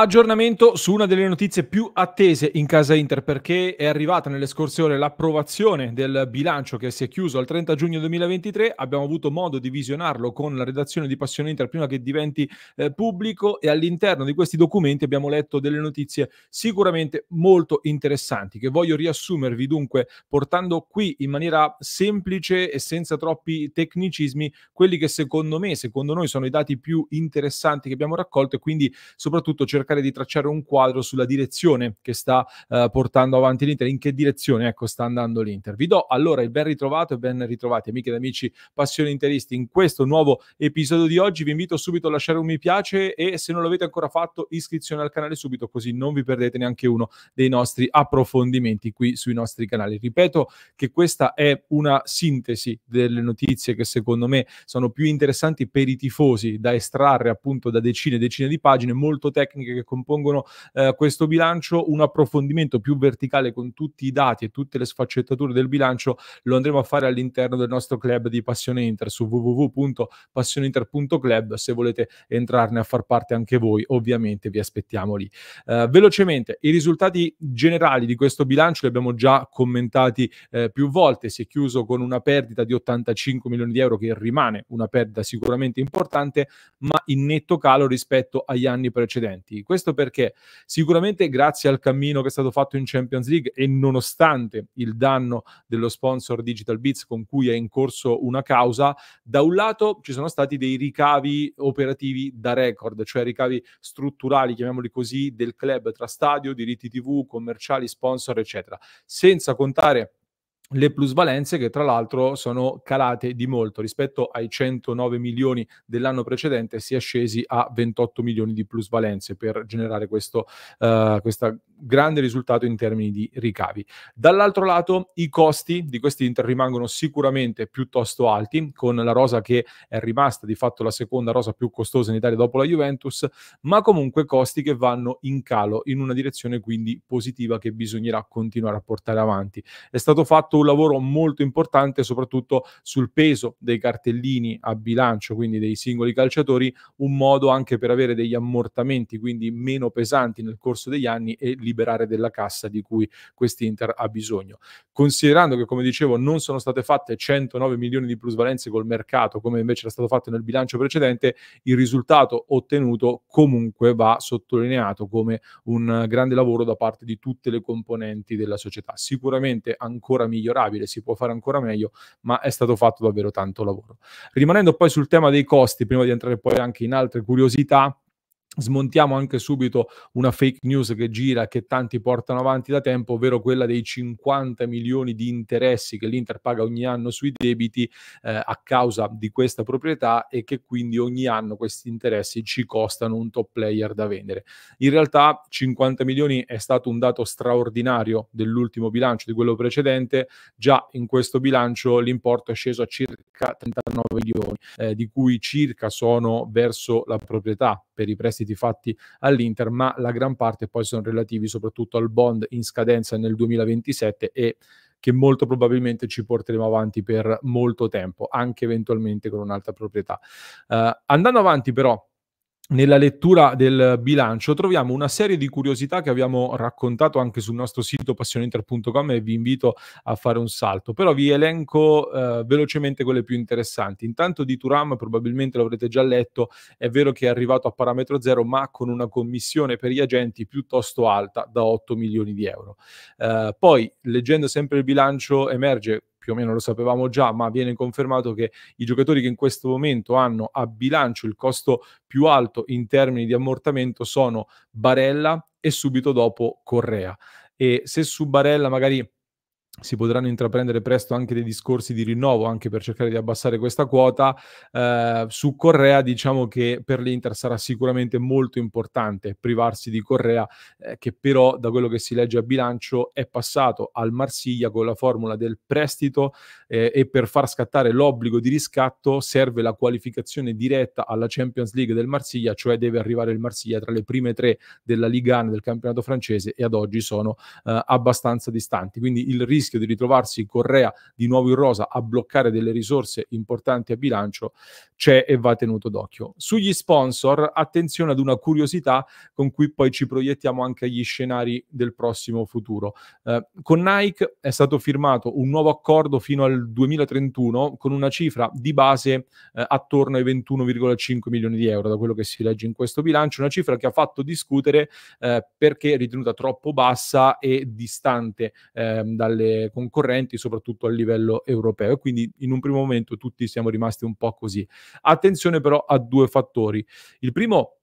Aggiornamento su una delle notizie più attese in casa Inter perché è arrivata nelle scorse ore l'approvazione del bilancio che si è chiuso al 30 giugno 2023. Abbiamo avuto modo di visionarlo con la redazione di Passione Inter prima che diventi eh, pubblico e all'interno di questi documenti abbiamo letto delle notizie sicuramente molto interessanti che voglio riassumervi dunque portando qui in maniera semplice e senza troppi tecnicismi quelli che secondo me, secondo noi sono i dati più interessanti che abbiamo raccolto e quindi soprattutto cercando cercare di tracciare un quadro sulla direzione che sta eh, portando avanti l'Inter, in che direzione ecco, sta andando l'Inter. Vi do allora il ben ritrovato e ben ritrovati amiche ed amici passioni interisti in questo nuovo episodio di oggi. Vi invito subito a lasciare un mi piace e se non l'avete ancora fatto iscrizione al canale subito così non vi perdete neanche uno dei nostri approfondimenti qui sui nostri canali. Ripeto che questa è una sintesi delle notizie che secondo me sono più interessanti per i tifosi da estrarre appunto da decine e decine di pagine molto tecniche che compongono eh, questo bilancio, un approfondimento più verticale con tutti i dati e tutte le sfaccettature del bilancio lo andremo a fare all'interno del nostro club di Passione Inter su www.passioneinter.club se volete entrarne a far parte anche voi ovviamente vi aspettiamo lì. Eh, velocemente i risultati generali di questo bilancio li abbiamo già commentati eh, più volte, si è chiuso con una perdita di 85 milioni di euro che rimane una perdita sicuramente importante ma in netto calo rispetto agli anni precedenti. Questo perché sicuramente grazie al cammino che è stato fatto in Champions League e nonostante il danno dello sponsor Digital Beats con cui è in corso una causa, da un lato ci sono stati dei ricavi operativi da record, cioè ricavi strutturali, chiamiamoli così, del club tra stadio, diritti TV, commerciali, sponsor, eccetera. Senza contare le plusvalenze che tra l'altro sono calate di molto rispetto ai 109 milioni dell'anno precedente si è scesi a 28 milioni di plusvalenze per generare questo uh, grande risultato in termini di ricavi. Dall'altro lato i costi di questi Inter rimangono sicuramente piuttosto alti con la rosa che è rimasta di fatto la seconda rosa più costosa in Italia dopo la Juventus, ma comunque costi che vanno in calo in una direzione quindi positiva che bisognerà continuare a portare avanti. È stato fatto un lavoro molto importante soprattutto sul peso dei cartellini a bilancio, quindi dei singoli calciatori, un modo anche per avere degli ammortamenti, quindi meno pesanti nel corso degli anni e liberare della cassa di cui quest'Inter ha bisogno. Considerando che, come dicevo, non sono state fatte 109 milioni di plusvalenze col mercato, come invece era stato fatto nel bilancio precedente, il risultato ottenuto comunque va sottolineato come un grande lavoro da parte di tutte le componenti della società. Sicuramente ancora migliore migliorabile, si può fare ancora meglio, ma è stato fatto davvero tanto lavoro. Rimanendo poi sul tema dei costi, prima di entrare poi anche in altre curiosità, Smontiamo anche subito una fake news che gira, che tanti portano avanti da tempo, ovvero quella dei 50 milioni di interessi che l'Inter paga ogni anno sui debiti eh, a causa di questa proprietà e che quindi ogni anno questi interessi ci costano un top player da vendere. In realtà 50 milioni è stato un dato straordinario dell'ultimo bilancio, di quello precedente, già in questo bilancio l'importo è sceso a circa 39 milioni, eh, di cui circa sono verso la proprietà per i prestiti prestiti fatti all'Inter, ma la gran parte poi sono relativi soprattutto al bond in scadenza nel 2027 e che molto probabilmente ci porteremo avanti per molto tempo, anche eventualmente con un'altra proprietà. Uh, andando avanti però nella lettura del bilancio troviamo una serie di curiosità che abbiamo raccontato anche sul nostro sito passioninter.com e vi invito a fare un salto, però vi elenco eh, velocemente quelle più interessanti. Intanto di Turam probabilmente l'avrete già letto, è vero che è arrivato a parametro zero ma con una commissione per gli agenti piuttosto alta da 8 milioni di euro. Eh, poi leggendo sempre il bilancio emerge più o meno lo sapevamo già, ma viene confermato che i giocatori che in questo momento hanno a bilancio il costo più alto in termini di ammortamento sono Barella e subito dopo Correa. E se su Barella magari si potranno intraprendere presto anche dei discorsi di rinnovo anche per cercare di abbassare questa quota. Eh, su Correa diciamo che per l'Inter sarà sicuramente molto importante privarsi di Correa eh, che però da quello che si legge a bilancio è passato al Marsiglia con la formula del prestito eh, e per far scattare l'obbligo di riscatto serve la qualificazione diretta alla Champions League del Marsiglia, cioè deve arrivare il Marsiglia tra le prime tre della Ligue 1 del campionato francese e ad oggi sono eh, abbastanza distanti. Quindi il rischio rischio di ritrovarsi in Correa di nuovo in rosa a bloccare delle risorse importanti a bilancio c'è e va tenuto d'occhio. Sugli sponsor, attenzione ad una curiosità con cui poi ci proiettiamo anche agli scenari del prossimo futuro. Eh, con Nike è stato firmato un nuovo accordo fino al 2031 con una cifra di base eh, attorno ai 21,5 milioni di euro, da quello che si legge in questo bilancio, una cifra che ha fatto discutere eh, perché ritenuta troppo bassa e distante ehm, dalle concorrenti, soprattutto a livello europeo. E quindi in un primo momento tutti siamo rimasti un po' così. Attenzione però a due fattori. Il primo è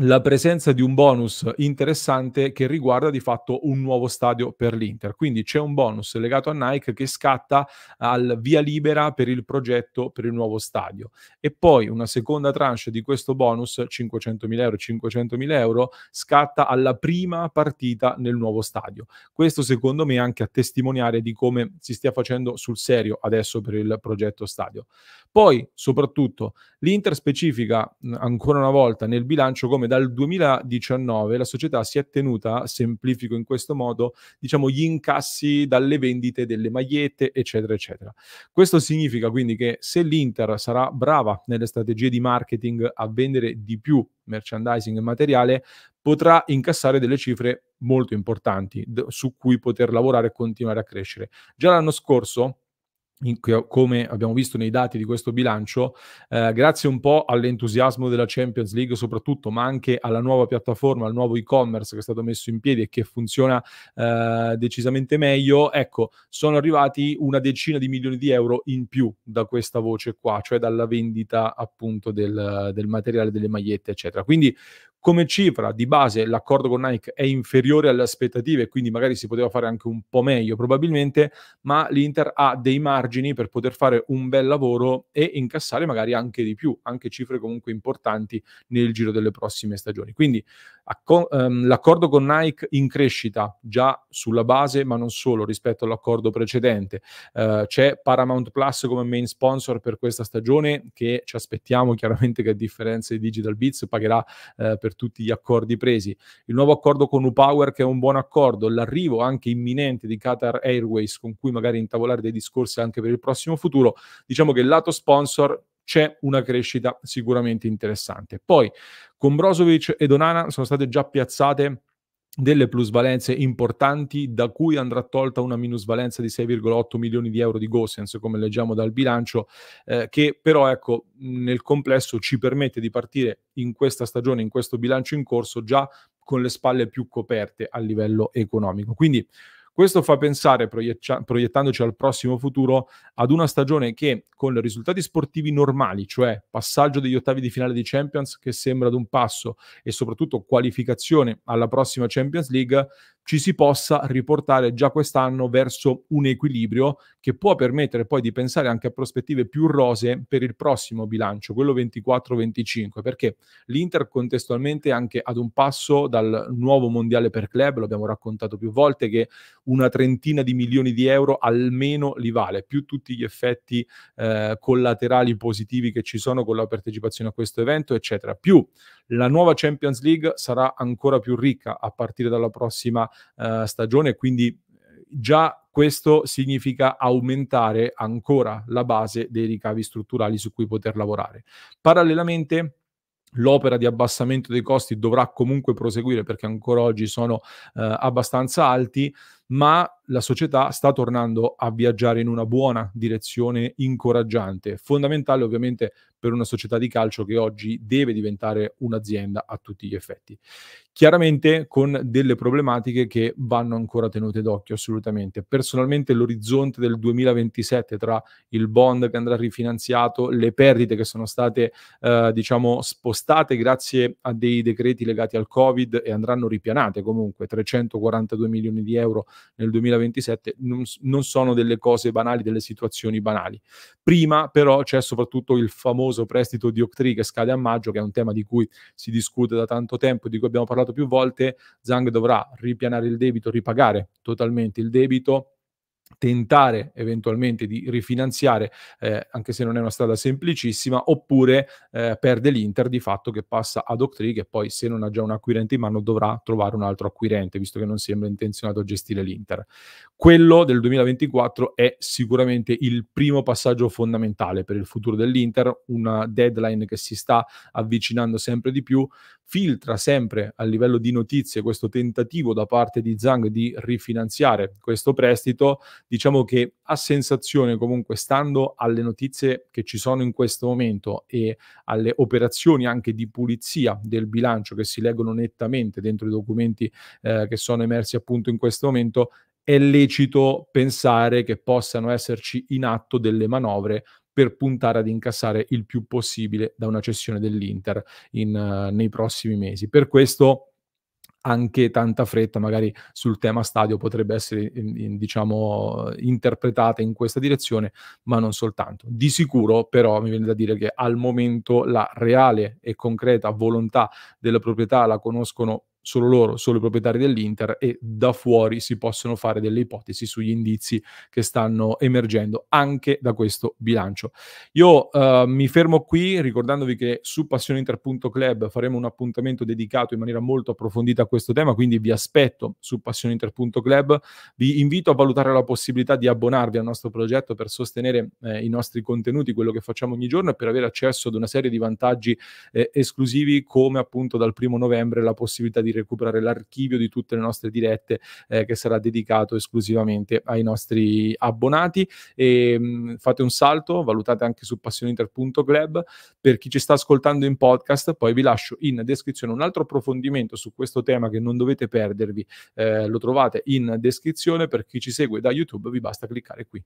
la presenza di un bonus interessante che riguarda di fatto un nuovo stadio per l'Inter. Quindi c'è un bonus legato a Nike che scatta al via libera per il progetto per il nuovo stadio. E poi una seconda tranche di questo bonus, 500.000 euro, 500.000 euro, scatta alla prima partita nel nuovo stadio. Questo secondo me anche a testimoniare di come si stia facendo sul serio adesso per il progetto stadio. Poi, soprattutto, l'Inter specifica ancora una volta nel bilancio come come dal 2019 la società si è tenuta, semplifico in questo modo, diciamo gli incassi dalle vendite delle magliette, eccetera, eccetera. Questo significa quindi che se l'Inter sarà brava nelle strategie di marketing a vendere di più merchandising e materiale, potrà incassare delle cifre molto importanti su cui poter lavorare e continuare a crescere. Già l'anno scorso in, come abbiamo visto nei dati di questo bilancio, eh, grazie un po' all'entusiasmo della Champions League soprattutto, ma anche alla nuova piattaforma, al nuovo e-commerce che è stato messo in piedi e che funziona eh, decisamente meglio, ecco, sono arrivati una decina di milioni di euro in più da questa voce qua, cioè dalla vendita appunto del, del materiale delle magliette, eccetera. Quindi come cifra di base l'accordo con Nike è inferiore alle aspettative, quindi magari si poteva fare anche un po' meglio probabilmente, ma l'Inter ha dei margini per poter fare un bel lavoro e incassare magari anche di più, anche cifre comunque importanti nel giro delle prossime stagioni. Quindi acco- ehm, l'accordo con Nike in crescita già sulla base, ma non solo rispetto all'accordo precedente. Eh, c'è Paramount Plus come main sponsor per questa stagione che ci aspettiamo chiaramente che a differenza di Digital Beats pagherà eh, per tutti gli accordi presi, il nuovo accordo con UPower che è un buon accordo, l'arrivo anche imminente di Qatar Airways con cui magari intavolare dei discorsi anche per il prossimo futuro, diciamo che il lato sponsor c'è una crescita sicuramente interessante. Poi con Brozovic e Donana sono state già piazzate delle plusvalenze importanti da cui andrà tolta una minusvalenza di 6,8 milioni di euro di Gossens come leggiamo dal bilancio eh, che però ecco nel complesso ci permette di partire in questa stagione in questo bilancio in corso già con le spalle più coperte a livello economico quindi questo fa pensare, proiettandoci al prossimo futuro, ad una stagione che con risultati sportivi normali, cioè passaggio degli ottavi di finale di Champions che sembra ad un passo e soprattutto qualificazione alla prossima Champions League, ci si possa riportare già quest'anno verso un equilibrio che può permettere poi di pensare anche a prospettive più rose per il prossimo bilancio, quello 24-25, perché l'Inter contestualmente è anche ad un passo dal nuovo mondiale per club, l'abbiamo raccontato più volte, che una trentina di milioni di euro almeno li vale, più tutti gli effetti eh, collaterali positivi che ci sono con la partecipazione a questo evento, eccetera, più la nuova Champions League sarà ancora più ricca a partire dalla prossima eh, stagione, quindi eh, già questo significa aumentare ancora la base dei ricavi strutturali su cui poter lavorare. Parallelamente, L'opera di abbassamento dei costi dovrà comunque proseguire perché ancora oggi sono eh, abbastanza alti ma la società sta tornando a viaggiare in una buona direzione incoraggiante, fondamentale ovviamente per una società di calcio che oggi deve diventare un'azienda a tutti gli effetti. Chiaramente con delle problematiche che vanno ancora tenute d'occhio assolutamente. Personalmente l'orizzonte del 2027 tra il bond che andrà rifinanziato, le perdite che sono state eh, diciamo spostate grazie a dei decreti legati al Covid e andranno ripianate comunque 342 milioni di euro nel 2027 non, non sono delle cose banali, delle situazioni banali. Prima però c'è soprattutto il famoso prestito di Octree che scade a maggio, che è un tema di cui si discute da tanto tempo, di cui abbiamo parlato più volte. Zhang dovrà ripianare il debito, ripagare totalmente il debito tentare eventualmente di rifinanziare, eh, anche se non è una strada semplicissima, oppure eh, perde l'Inter di fatto che passa ad Octree che poi se non ha già un acquirente in mano dovrà trovare un altro acquirente, visto che non sembra intenzionato a gestire l'Inter. Quello del 2024 è sicuramente il primo passaggio fondamentale per il futuro dell'Inter, una deadline che si sta avvicinando sempre di più, filtra sempre a livello di notizie questo tentativo da parte di Zhang di rifinanziare questo prestito, diciamo che a sensazione comunque stando alle notizie che ci sono in questo momento e alle operazioni anche di pulizia del bilancio che si leggono nettamente dentro i documenti eh, che sono emersi appunto in questo momento, è lecito pensare che possano esserci in atto delle manovre per puntare ad incassare il più possibile da una cessione dell'Inter in, uh, nei prossimi mesi. Per questo anche tanta fretta magari sul tema stadio potrebbe essere diciamo interpretata in questa direzione ma non soltanto di sicuro però mi viene da dire che al momento la reale e concreta volontà della proprietà la conoscono solo loro, solo i proprietari dell'Inter e da fuori si possono fare delle ipotesi sugli indizi che stanno emergendo anche da questo bilancio. Io eh, mi fermo qui ricordandovi che su passioneinter.club faremo un appuntamento dedicato in maniera molto approfondita a questo tema, quindi vi aspetto su passioneinter.club, vi invito a valutare la possibilità di abbonarvi al nostro progetto per sostenere eh, i nostri contenuti, quello che facciamo ogni giorno e per avere accesso ad una serie di vantaggi eh, esclusivi come appunto dal primo novembre la possibilità di recuperare l'archivio di tutte le nostre dirette eh, che sarà dedicato esclusivamente ai nostri abbonati. E, ehm, mh, fate un salto, valutate anche su passioniter.club. Per chi ci sta ascoltando in podcast, poi vi lascio in descrizione un altro approfondimento su questo tema che non dovete perdervi. Eh, lo trovate in descrizione. Per chi ci segue da YouTube, vi basta cliccare qui.